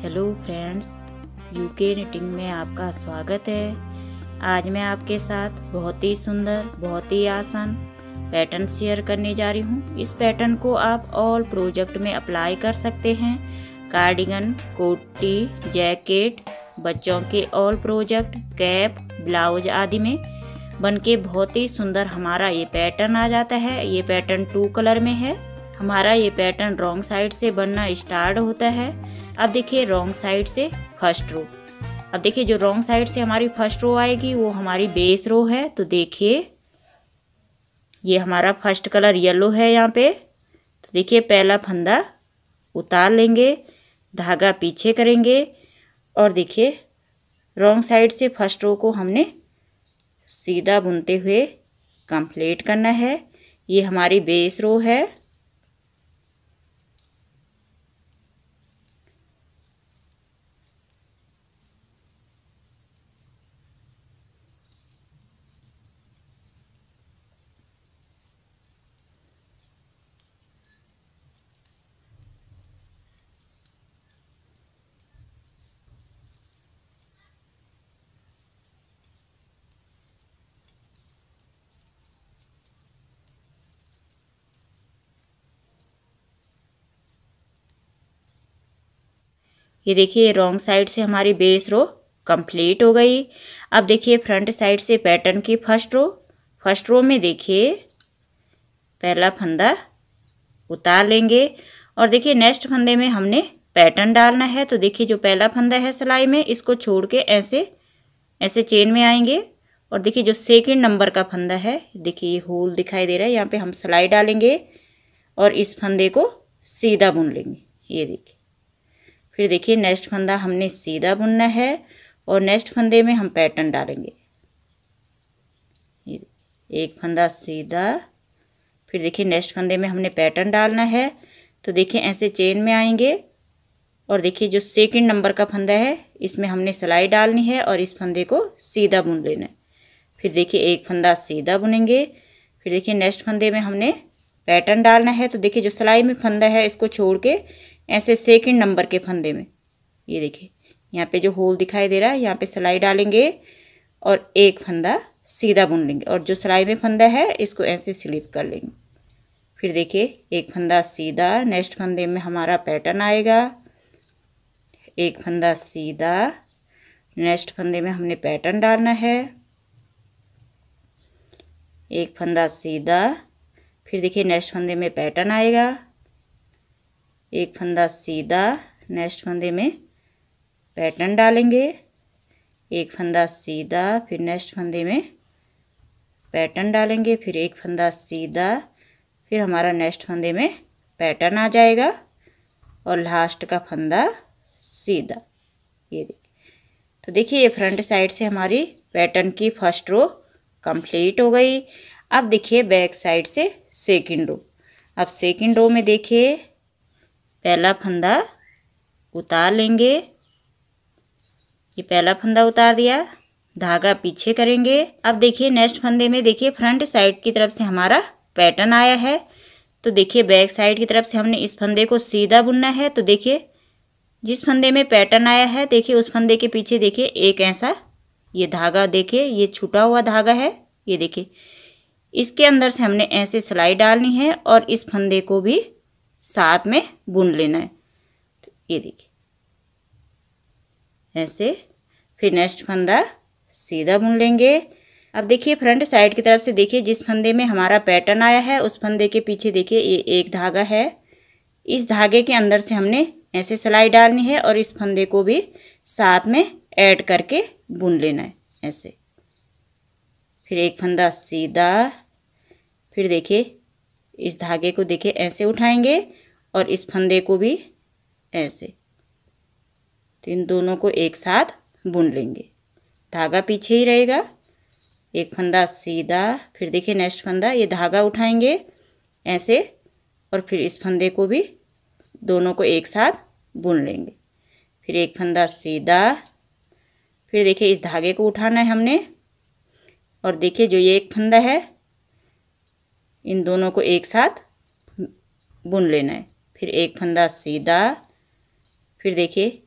hello friends UK knitting में आपका स्वागत है आज मैं आपके साथ बहुत ही सुंदर बहुत ही आसान पैटर्न शेयर करने जा रही हूँ इस पैटर्न को आप ऑल प्रोजेक्ट में अप्लाई कर सकते हैं कार्डिगन कोटी जैकेट बच्चों के ऑल प्रोजेक्ट कैप ब्लाउज आदि में बन के बहुत ही सुंदर हमारा ये पैटर्न आ जाता है ये पैटर्न टू कलर में है हमारा ये पैटर्न रॉन्ग साइड से बनना स्टार्ट होता है अब देखिए रॉन्ग साइड से फर्स्ट रो अब देखिए जो रॉन्ग साइड से हमारी फर्स्ट रो आएगी वो हमारी बेस रो है तो देखिए ये हमारा फर्स्ट कलर येलो है यहाँ पे तो देखिए पहला फंदा उतार लेंगे धागा पीछे करेंगे और देखिए रॉन्ग साइड से फर्स्ट रो को हमने सीधा बुनते हुए कंप्लीट करना है ये हमारी बेस रो है ये देखिए रॉन्ग साइड से हमारी बेस रो कंप्लीट हो गई अब देखिए फ्रंट साइड से पैटर्न की फर्स्ट रो फर्स्ट रो में देखिए पहला फंदा उतार लेंगे और देखिए नेक्स्ट फंदे में हमने पैटर्न डालना है तो देखिए जो पहला फंदा है सिलाई में इसको छोड़ के ऐसे ऐसे चेन में आएंगे और देखिए जो सेकेंड नंबर का फंदा है देखिए ये होल दिखाई दे रहा है यहाँ पे हम सिलाई डालेंगे और इस फंदे को सीधा बुन लेंगे ये देखिए फिर देखिए नेक्स्ट फंदा हमने सीधा बुनना है और नेक्स्ट फंदे में हम पैटर्न डालेंगे एक फंदा सीधा फिर देखिए नेक्स्ट फंदे में हमने पैटर्न डालना है तो देखिए ऐसे चेन में आएंगे और देखिए जो सेकंड नंबर का फंदा है इसमें हमने सिलाई डालनी है और इस फंदे को सीधा बुन लेना है फिर देखिए एक फंदा सीधा बुनेंगे फिर देखिए नेक्स्ट फंदे में हमने पैटर्न डालना है तो देखिए जो सिलाई में फंदा है इसको छोड़ के ऐसे सेकंड नंबर के फंदे में ये देखिए यहाँ पे जो होल दिखाई दे रहा है यहाँ पे सिलाई डालेंगे और एक फंदा सीधा बुन लेंगे और जो सिलाई में फंदा है इसको ऐसे स्लिप कर लेंगे फिर देखिए एक फंदा सीधा नेक्स्ट फंदे में हमारा पैटर्न आएगा एक फंदा सीधा नेक्स्ट फंदे में हमने पैटर्न डालना है एक फंदा सीधा फिर देखिए नेक्स्ट फंदे में पैटर्न आएगा एक फंदा सीधा नेक्स्ट फंदे में पैटर्न डालेंगे एक फंदा सीधा फिर नेक्स्ट फंदे में पैटर्न डालेंगे फिर एक फंदा सीधा फिर हमारा नेक्स्ट फंदे में पैटर्न आ जाएगा और लास्ट का फंदा सीधा ये देखिए तो देखिए ये फ्रंट साइड से हमारी पैटर्न की फर्स्ट रो कंप्लीट हो गई अब देखिए बैक साइड से सेकंड रो अब सेकंड रो में देखिए पहला फंदा उतार लेंगे ये पहला फंदा उतार दिया धागा पीछे करेंगे अब देखिए नेक्स्ट फंदे में देखिए फ्रंट साइड की तरफ से हमारा पैटर्न आया है तो देखिए बैक साइड की तरफ से हमने इस फंदे को सीधा बुनना है तो देखिए जिस फंदे में पैटर्न आया है देखिए उस फंदे के पीछे देखिए एक ऐसा ये धागा देखिए ये छुटा हुआ धागा है ये देखिए इसके अंदर से हमने ऐसे सिलाई डालनी है और इस फंदे को भी साथ में बुन लेना है तो ये देखिए ऐसे फिर नेक्स्ट फंदा सीधा बुन लेंगे अब देखिए फ्रंट साइड की तरफ से देखिए जिस फंदे में हमारा पैटर्न आया है उस फंदे के पीछे देखिए ये एक धागा है इस धागे के अंदर से हमने ऐसे सिलाई डालनी है और इस फंदे को भी साथ में ऐड करके बुन लेना है ऐसे फिर एक फंदा सीधा फिर देखिए इस धागे को देखिए ऐसे उठाएंगे और इस फंदे को भी ऐसे तो इन दोनों को एक साथ बुन लेंगे धागा पीछे ही रहेगा एक फंदा सीधा फिर देखिए नेक्स्ट फंदा ये धागा उठाएंगे ऐसे और फिर इस फंदे को भी दोनों को एक साथ बुन लेंगे फिर एक फंदा सीधा फिर देखिए इस धागे को उठाना है हमने और देखिए जो ये एक फंदा है इन दोनों को एक साथ बुन लेना है फिर एक फंदा सीधा फिर देखिए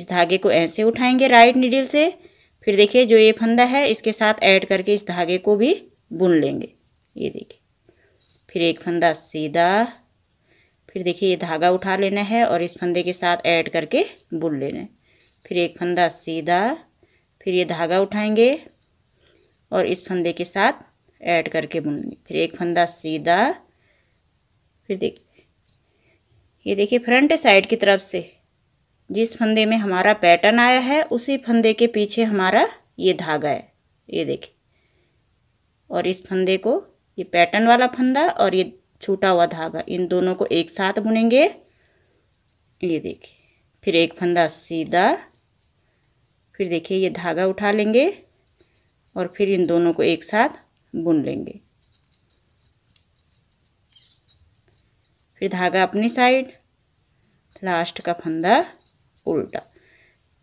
इस धागे को ऐसे उठाएंगे राइट नीडल से फिर देखिए जो ये फंदा है इसके साथ ऐड करके इस धागे को भी बुन लेंगे ये देखिए फिर एक फंदा सीधा फिर देखिए ये धागा उठा लेना है और इस फंदे के साथ ऐड करके बुन लेना है फिर एक फंदा सीधा फिर ये धागा उठाएंगे और इस फंदे के साथ ऐड करके बुन फिर एक फंदा सीधा फिर देख ये देखिए फ्रंट साइड की तरफ से जिस फंदे में हमारा पैटर्न आया है उसी फंदे के पीछे हमारा ये धागा है ये देखिए और इस फंदे को ये पैटर्न वाला फंदा और ये छूटा हुआ धागा इन दोनों को एक साथ बुनेंगे ये देखिए फिर एक फंदा सीधा फिर देखिए ये धागा उठा लेंगे और फिर इन दोनों को एक साथ बुन लेंगे फिर धागा अपनी साइड लास्ट का फंदा उल्टा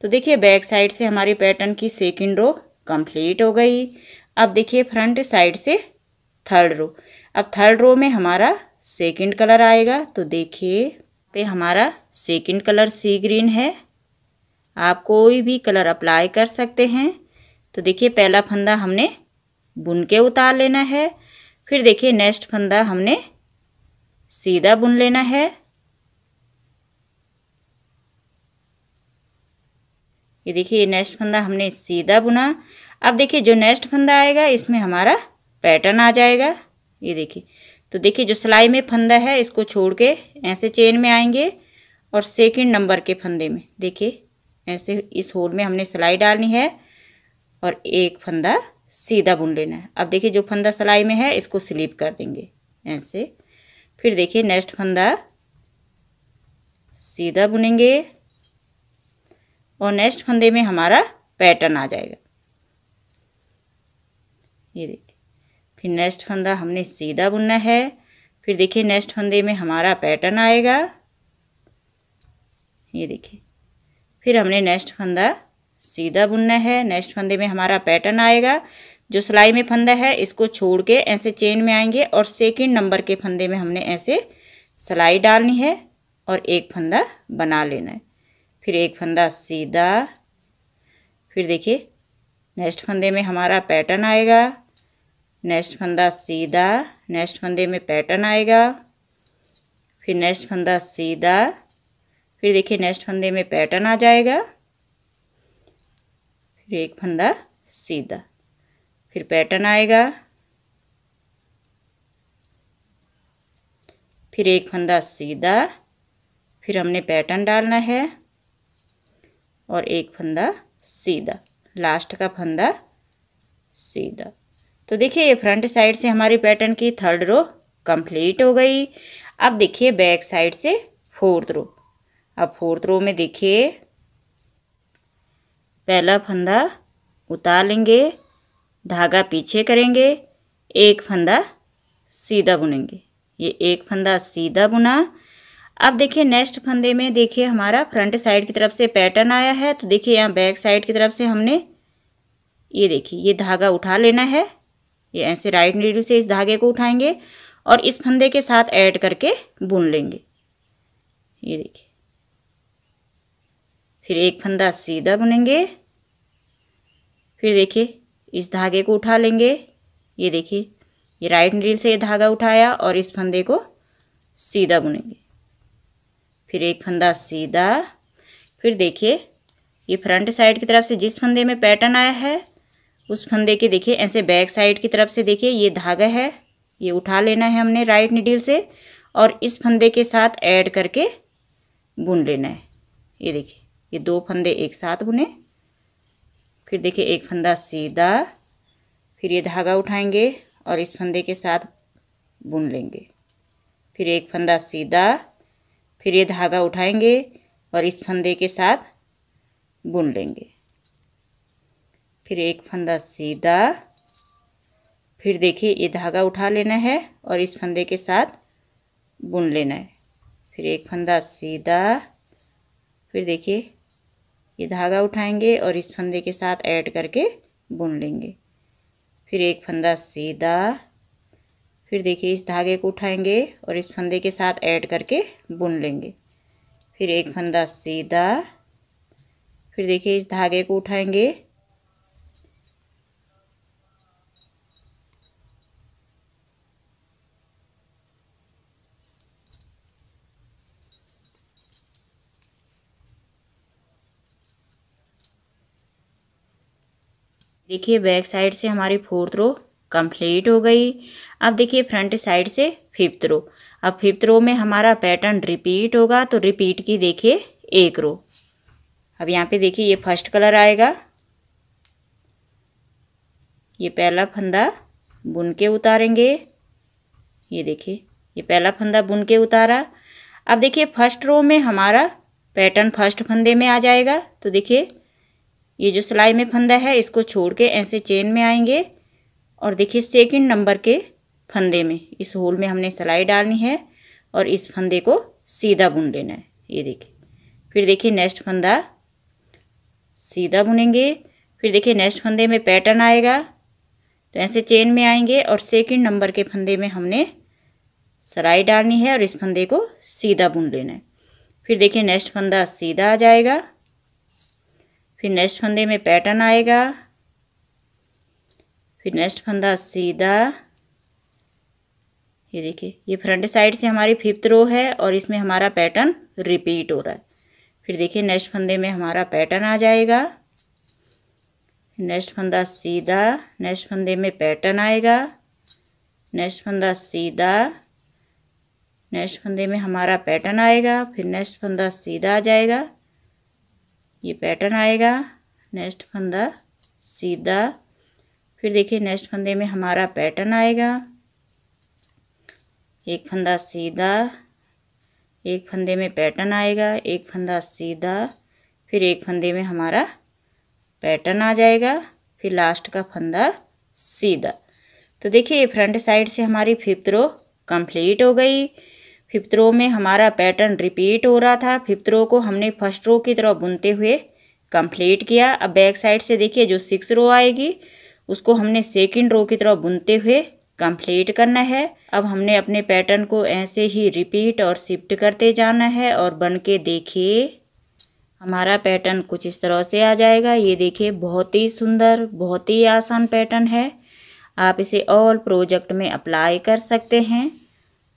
तो देखिए बैक साइड से हमारी पैटर्न की सेकेंड रो कंप्लीट हो गई अब देखिए फ्रंट साइड से थर्ड रो अब थर्ड रो में हमारा सेकेंड कलर आएगा तो देखिए पे हमारा सेकेंड कलर सी ग्रीन है आप कोई भी कलर अप्लाई कर सकते हैं तो देखिए पहला फंदा हमने बुन के उतार लेना है फिर देखिए नेक्स्ट फंदा हमने सीधा बुन लेना है ये देखिए नेक्स्ट फंदा हमने सीधा बुना अब देखिए जो नेक्स्ट फंदा आएगा इसमें हमारा पैटर्न आ जाएगा ये देखिए तो देखिए जो सिलाई में फंदा है इसको छोड़ के ऐसे चेन में आएंगे और सेकंड नंबर के फंदे में देखिए ऐसे इस होल में हमने सिलाई डालनी है और एक फंदा सीधा बुन लेना है अब देखिए जो फंदा सिलाई में है इसको स्लीप कर देंगे ऐसे फिर देखिए नेक्स्ट फंदा सीधा बुनेंगे और नेक्स्ट फंदे में हमारा पैटर्न आ जाएगा ये देखिए फिर नेक्स्ट फंदा हमने सीधा बुनना है फिर देखिए नेक्स्ट फंदे में हमारा पैटर्न आएगा ये देखिए फिर हमने नेक्स्ट फंदा सीधा बुनना है नेक्स्ट फंदे में हमारा पैटर्न आएगा जो सिलाई में फंदा है इसको छोड़ के ऐसे चेन में आएंगे और सेकेंड नंबर के फंदे में हमने ऐसे सिलाई डालनी है और एक फंदा बना लेना है फिर एक फंदा सीधा फिर देखिए नेक्स्ट फंदे में हमारा पैटर्न आएगा नेक्स्ट फंदा सीधा नेक्स्ट फंदे में पैटर्न आएगा फिर नेक्स्ट फंदा सीधा फिर देखिए नेक्स्ट फंदे में पैटर्न आ जाएगा फिर एक फंदा सीधा फिर पैटर्न आएगा फिर एक फंदा सीधा फिर हमने पैटर्न डालना है और एक फंदा सीधा लास्ट का फंदा सीधा तो देखिए ये फ्रंट साइड से हमारी पैटर्न की थर्ड रो कंप्लीट हो गई अब देखिए बैक साइड से फोर्थ रो अब फोर्थ रो में देखिए पहला फंदा उतार लेंगे धागा पीछे करेंगे एक फंदा सीधा बुनेंगे ये एक फंदा सीधा बुना अब देखिए नेक्स्ट फंदे में देखिए हमारा फ्रंट साइड की तरफ से पैटर्न आया है तो देखिए यहाँ बैक साइड की तरफ से हमने ये देखिए ये धागा उठा लेना है ये ऐसे राइट नीडल से इस धागे को उठाएंगे और इस फंदे के साथ ऐड करके बुन लेंगे ये देखिए फिर एक फंदा सीधा बुनेंगे फिर देखिए इस धागे को उठा लेंगे ये देखिए ये राइट नील से ये धागा उठाया और इस फंदे को सीधा बुनेंगे फिर एक फंदा सीधा फिर देखिए ये फ्रंट साइड की तरफ से जिस फंदे में पैटर्न आया है उस फंदे के देखिए ऐसे बैक साइड की तरफ से देखिए ये धागा है ये उठा लेना है हमने राइट निडील से और इस फंदे के साथ ऐड करके बुन लेना है ये देखिए ये दो फंदे एक साथ बुने फिर देखिए एक फंदा सीधा फिर ये धागा उठाएंगे और इस फंदे के साथ बुन लेंगे फिर एक फंदा सीधा फिर ये धागा उठाएंगे और इस फंदे के साथ बुन लेंगे फिर एक फंदा सीधा फिर देखिए ये धागा उठा लेना है और इस फंदे के साथ बुन लेना है फिर एक फंदा सीधा फिर देखिए ये धागा उठाएंगे और इस फंदे के साथ ऐड करके बुन लेंगे फिर एक फंदा सीधा फिर देखिए इस धागे को उठाएंगे और इस फंदे के साथ ऐड करके बुन लेंगे फिर एक फंदा सीधा फिर देखिए इस धागे को उठाएंगे देखिए बैक साइड से हमारी फोर्थ रो कंप्लीट हो गई अब देखिए फ्रंट साइड से फिफ्थ रो अब फिफ्थ रो में हमारा पैटर्न रिपीट होगा तो रिपीट की देखिए एक रो अब यहाँ पे देखिए ये फर्स्ट कलर आएगा ये पहला फंदा बुन के उतारेंगे ये देखिए ये पहला फंदा बुन के उतारा अब देखिए फर्स्ट रो में हमारा पैटर्न फर्स्ट फंदे में आ जाएगा तो देखिए ये जो सिलाई में फंदा है इसको छोड़ के ऐसे चेन में आएंगे और देखिए सेकंड नंबर के फंदे में इस होल में हमने सिलाई डालनी है और इस फंदे को सीधा बुन लेना है ये देखिए फिर देखिए नेक्स्ट फंदा सीधा बुनेंगे फिर देखिए नेक्स्ट फंदे में पैटर्न आएगा तो ऐसे चेन में आएंगे और सेकंड नंबर के फंदे में हमने सिलाई डालनी है और इस फंदे को सीधा बुन लेना है फिर देखिए नेक्स्ट फंदा सीधा आ जाएगा फिर नेक्स्ट फंदे में पैटर्न आएगा फिर नेक्स्ट फंदा सीधा ये देखिए ये फ्रंट साइड से हमारी फिफ्थ रो है और इसमें हमारा पैटर्न रिपीट हो रहा है फिर देखिए नेक्स्ट फंदे में हमारा पैटर्न आ जाएगा नेक्स्ट फंदा सीधा नेक्स्ट फंदे में पैटर्न आएगा नेक्स्ट फंदा सीधा नेक्स्ट फंदे में हमारा पैटर्न आएगा फिर नेक्स्ट फंदा सीधा आ जाएगा ये पैटर्न आएगा नेक्स्ट फंदा सीधा फिर देखिए नेक्स्ट फंदे में हमारा पैटर्न आएगा एक फंदा सीधा एक फंदे में पैटर्न आएगा एक फंदा सीधा फिर एक फंदे में हमारा पैटर्न आ जाएगा फिर लास्ट का फंदा सीधा तो देखिए फ्रंट साइड से हमारी फिफ्थ रो कंप्लीट हो गई फिफ्थ रो में हमारा पैटर्न रिपीट हो रहा था फिफ्थ रो को हमने फर्स्ट रो की तरह बुनते हुए कंप्लीट किया अब बैक साइड से देखिए जो सिक्स रो आएगी उसको हमने सेकंड रो की तरह बुनते हुए कंप्लीट करना है अब हमने अपने पैटर्न को ऐसे ही रिपीट और शिफ्ट करते जाना है और बन के देखिए हमारा पैटर्न कुछ इस तरह से आ जाएगा ये देखिए बहुत ही सुंदर बहुत ही आसान पैटर्न है आप इसे ऑल प्रोजेक्ट में अप्लाई कर सकते हैं